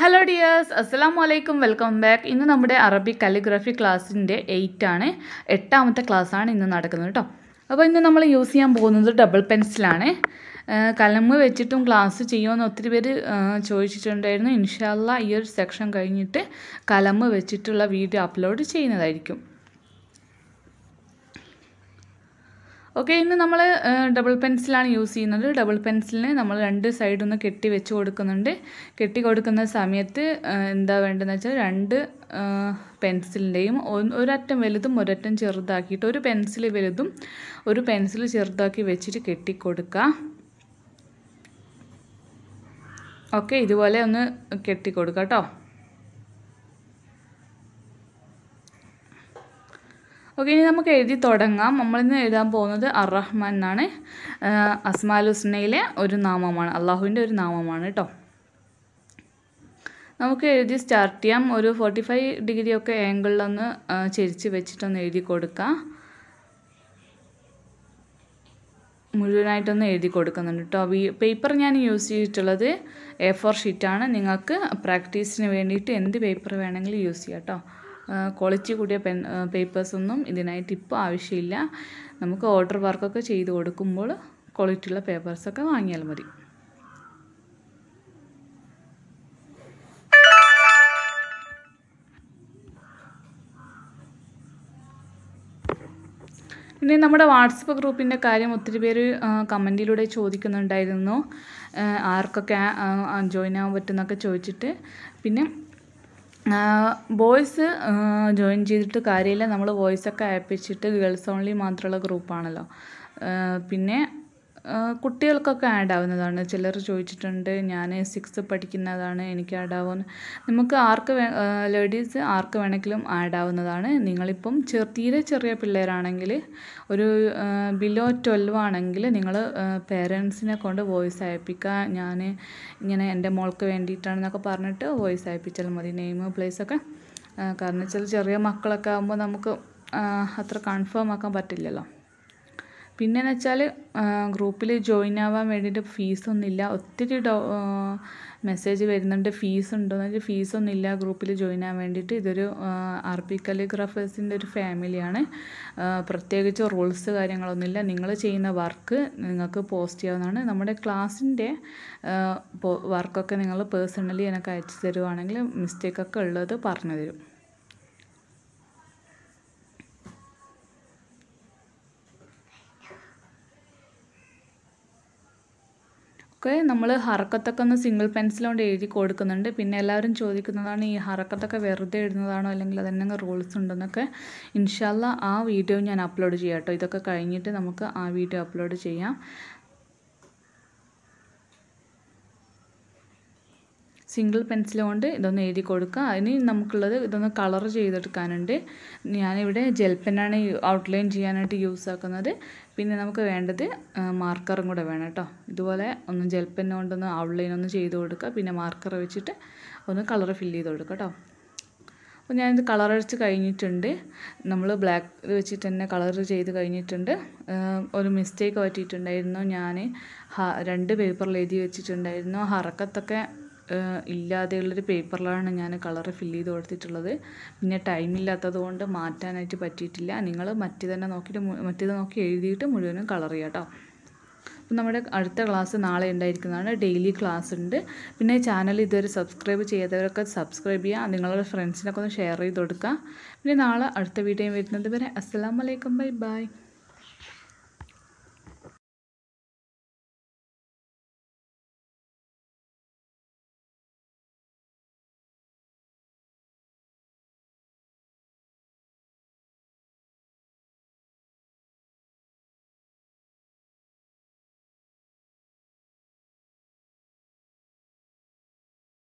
hello dears അസ്സാം വലൈക്കും welcome back ഇന്ന് നമ്മുടെ അറബി കാലിഗ്രഫി ക്ലാസ്സിൻ്റെ എയ്റ്റ് ആണ് എട്ടാമത്തെ ക്ലാസ്സാണ് ഇന്ന് നടക്കുന്നത് കേട്ടോ അപ്പോൾ ഇന്ന് നമ്മൾ യൂസ് ചെയ്യാൻ പോകുന്നത് ഡബിൾ പെൻസിലാണ് കലമ് വെച്ചിട്ടും ക്ലാസ് ചെയ്യുമെന്ന് ഒത്തിരി പേര് ചോദിച്ചിട്ടുണ്ടായിരുന്നു ഇൻഷാല്ല ഈ ഒരു സെക്ഷൻ കഴിഞ്ഞിട്ട് കലമ് വെച്ചിട്ടുള്ള വീഡിയോ അപ്ലോഡ് ചെയ്യുന്നതായിരിക്കും ഓക്കെ ഇന്ന് നമ്മൾ ഡബിൾ പെൻസിലാണ് യൂസ് ചെയ്യുന്നത് ഡബിൾ പെൻസിലിന് നമ്മൾ രണ്ട് സൈഡിൽ കെട്ടി വെച്ച് കൊടുക്കുന്നുണ്ട് കെട്ടി കൊടുക്കുന്ന സമയത്ത് എന്താ വേണ്ടതെന്ന് വെച്ചാൽ രണ്ട് പെൻസിലിൻ്റെയും ഒരറ്റം വലുതും ഒരറ്റം ചെറുതാക്കിയിട്ട് ഒരു പെൻസിൽ വലുതും ഒരു പെൻസിൽ ചെറുതാക്കി വെച്ചിട്ട് കെട്ടിക്കൊടുക്കുക ഓക്കെ ഇതുപോലെ ഒന്ന് കെട്ടിക്കൊടുക്കാം കേട്ടോ ഓക്കെ ഇനി നമുക്ക് എഴുതി തുടങ്ങാം നമ്മളിന്ന് എഴുതാൻ പോകുന്നത് അറഹ്മാൻ എന്നാണ് അസ്മാൽ ഹുസ്നയിലെ ഒരു നാമമാണ് അള്ളാഹുവിൻ്റെ ഒരു നാമമാണ് കേട്ടോ നമുക്ക് എഴുതി സ്റ്റാർട്ട് ചെയ്യാം ഒരു ഫോർട്ടി ഫൈവ് ഡിഗ്രി ഒക്കെ ആംഗിളിലൊന്ന് ചെരിച്ച് വെച്ചിട്ടൊന്ന് എഴുതി കൊടുക്കാം മുഴുവനായിട്ടൊന്ന് എഴുതി കൊടുക്കുന്നുണ്ട് കേട്ടോ പേപ്പർ ഞാൻ യൂസ് ചെയ്തിട്ടുള്ളത് എ ഫോർ ഷീറ്റാണ് നിങ്ങൾക്ക് പ്രാക്ടീസിന് വേണ്ടിയിട്ട് എന്ത് പേപ്പർ വേണമെങ്കിലും യൂസ് ചെയ്യാം കേട്ടോ ക്വാളിറ്റി കൂടിയ പെൻ പേപ്പേഴ്സൊന്നും ഇതിനായിട്ട് ഇപ്പോൾ ആവശ്യമില്ല നമുക്ക് ഓർഡർ വർക്കൊക്കെ ചെയ്ത് കൊടുക്കുമ്പോൾ ക്വാളിറ്റിയുള്ള പേപ്പേഴ്സൊക്കെ വാങ്ങിയാൽ മതി പിന്നെ നമ്മുടെ വാട്സപ്പ് ഗ്രൂപ്പിൻ്റെ കാര്യം ഒത്തിരി പേര് കമൻറ്റിലൂടെ ചോദിക്കുന്നുണ്ടായിരുന്നു ആർക്കൊക്കെ ജോയിൻ ആവാൻ പറ്റുമെന്നൊക്കെ ചോദിച്ചിട്ട് പിന്നെ ബോയ്സ് ജോയിൻ ചെയ്തിട്ട് കാര്യമില്ല നമ്മൾ വോയിസ് ഒക്കെ അയപ്പിച്ചിട്ട് ഗേൾസ് ഓൺലി മാത്രമുള്ള ഗ്രൂപ്പാണല്ലോ പിന്നെ കുട്ടികൾക്കൊക്കെ ആഡ് ആവുന്നതാണ് ചിലർ ചോദിച്ചിട്ടുണ്ട് ഞാൻ സിക്സ് പഠിക്കുന്നതാണ് എനിക്ക് ആഡ് ആവുമെന്ന് നമുക്ക് ആർക്ക് ലേഡീസ് ആർക്ക് വേണമെങ്കിലും ആഡ് ആവുന്നതാണ് നിങ്ങളിപ്പം ചെറു തീരെ ചെറിയ പിള്ളേരാണെങ്കിൽ ഒരു ബിലോ ട്വൽവ് ആണെങ്കിൽ നിങ്ങൾ പേരൻസിനെ കൊണ്ട് വോയിസ് അയപ്പിക്കുക ഞാൻ ഇങ്ങനെ എൻ്റെ മോൾക്ക് വേണ്ടിയിട്ടാണെന്നൊക്കെ പറഞ്ഞിട്ട് വോയിസ് അയപ്പിച്ചാൽ മതി നെയിം പ്ലേസൊക്കെ കാരണം വെച്ചാൽ ചെറിയ മക്കളൊക്കെ ആകുമ്പോൾ നമുക്ക് അത്ര കൺഫേം ആക്കാൻ പറ്റില്ലല്ലോ എന്ന് വെച്ചാൽ ഗ്രൂപ്പിൽ ജോയിൻ ആവാൻ വേണ്ടിയിട്ട് ഫീസൊന്നുമില്ല ഒത്തിരി ഡോ മെസ്സേജ് വരുന്നുണ്ട് ഫീസ് എന്ന് വെച്ചാൽ ഫീസൊന്നുമില്ല ഗ്രൂപ്പിൽ ജോയിൻ ആവാൻ വേണ്ടിയിട്ട് ഇതൊരു ആർപി കലിഗ്രാഫേഴ്സിൻ്റെ ഒരു ഫാമിലിയാണ് പ്രത്യേകിച്ച് റൂൾസ് കാര്യങ്ങളൊന്നുമില്ല നിങ്ങൾ ചെയ്യുന്ന വർക്ക് നിങ്ങൾക്ക് പോസ്റ്റ് ചെയ്യാവുന്നതാണ് നമ്മുടെ ക്ലാസ്സിൻ്റെ വർക്കൊക്കെ നിങ്ങൾ പേഴ്സണലി എനിക്ക് അയച്ചു തരുവാണെങ്കിൽ മിസ്റ്റേക്കൊക്കെ ഉള്ളത് പറഞ്ഞു തരും ഒക്കെ നമ്മൾ ഹറക്കത്തൊക്കെ ഒന്ന് സിംഗിൾ പെൻസിൽ എഴുതി കൊടുക്കുന്നുണ്ട് പിന്നെ എല്ലാവരും ചോദിക്കുന്നതാണ് ഈ ഹറക്കത്തൊക്കെ വെറുതെ എഴുതുന്നതാണോ അല്ലെങ്കിൽ അതെന്നെ റൂൾസ് ഉണ്ടെന്നൊക്കെ ഇൻഷാല്ല ആ വീഡിയോ ഞാൻ അപ്ലോഡ് ചെയ്യാം കേട്ടോ ഇതൊക്കെ കഴിഞ്ഞിട്ട് നമുക്ക് ആ വീഡിയോ അപ്ലോഡ് ചെയ്യാം സിംഗിൾ പെൻസിൽ കൊണ്ട് ഇതൊന്ന് എഴുതി കൊടുക്കുക അതിന് നമുക്കുള്ളത് ഇതൊന്ന് കളർ ചെയ്തെടുക്കാനുണ്ട് ഞാനിവിടെ ജെൽ പെന്നാണ് ഔട്ട്ലൈൻ ചെയ്യാനായിട്ട് യൂസ് ആക്കുന്നത് പിന്നെ നമുക്ക് വേണ്ടത് മാർക്കറും കൂടെ വേണം കേട്ടോ ഇതുപോലെ ഒന്ന് ജെൽ പെന്ന് കൊണ്ടൊന്ന് ഔട്ട്ലൈൻ ഒന്ന് ചെയ്ത് കൊടുക്കുക പിന്നെ മാർക്കർ വെച്ചിട്ട് ഒന്ന് കളർ ഫില്ല് ചെയ്ത് കൊടുക്കുക കേട്ടോ അപ്പോൾ ഞാനിത് അടിച്ച് കഴിഞ്ഞിട്ടുണ്ട് നമ്മൾ ബ്ലാക്ക് വെച്ചിട്ട് തന്നെ കളർ ചെയ്ത് കഴിഞ്ഞിട്ടുണ്ട് ഒരു മിസ്റ്റേക്ക് പറ്റിയിട്ടുണ്ടായിരുന്നു ഞാൻ രണ്ട് പേപ്പറിൽ എഴുതി വെച്ചിട്ടുണ്ടായിരുന്നു ഹറക്കത്തൊക്കെ ഇല്ലാതെയുള്ളൊരു പേപ്പറിലാണ് ഞാൻ കളർ ഫില്ല് ചെയ്ത് കൊടുത്തിട്ടുള്ളത് പിന്നെ ടൈമില്ലാത്തത് കൊണ്ട് മാറ്റാനായിട്ട് പറ്റിയിട്ടില്ല നിങ്ങൾ മറ്റു തന്നെ നോക്കിയിട്ട് മറ്റേത് നോക്കി എഴുതിയിട്ട് മുഴുവനും കളർ ചെയ്യാം കേട്ടോ അപ്പം നമ്മുടെ അടുത്ത ക്ലാസ് നാളെ ഉണ്ടായിരിക്കുന്നതാണ് ഡെയിലി ക്ലാസ് ഉണ്ട് പിന്നെ ചാനൽ ഇതുവരെ സബ്സ്ക്രൈബ് ചെയ്യാത്തവരൊക്കെ സബ്സ്ക്രൈബ് ചെയ്യുക നിങ്ങളുടെ ഫ്രണ്ട്സിനൊക്കെ ഒന്ന് ഷെയർ ചെയ്ത് കൊടുക്കുക പിന്നെ നാളെ അടുത്ത വീഡിയോയും വരുന്നത് വരെ അസ്സാം വലൈക്കും ബൈ ബൈ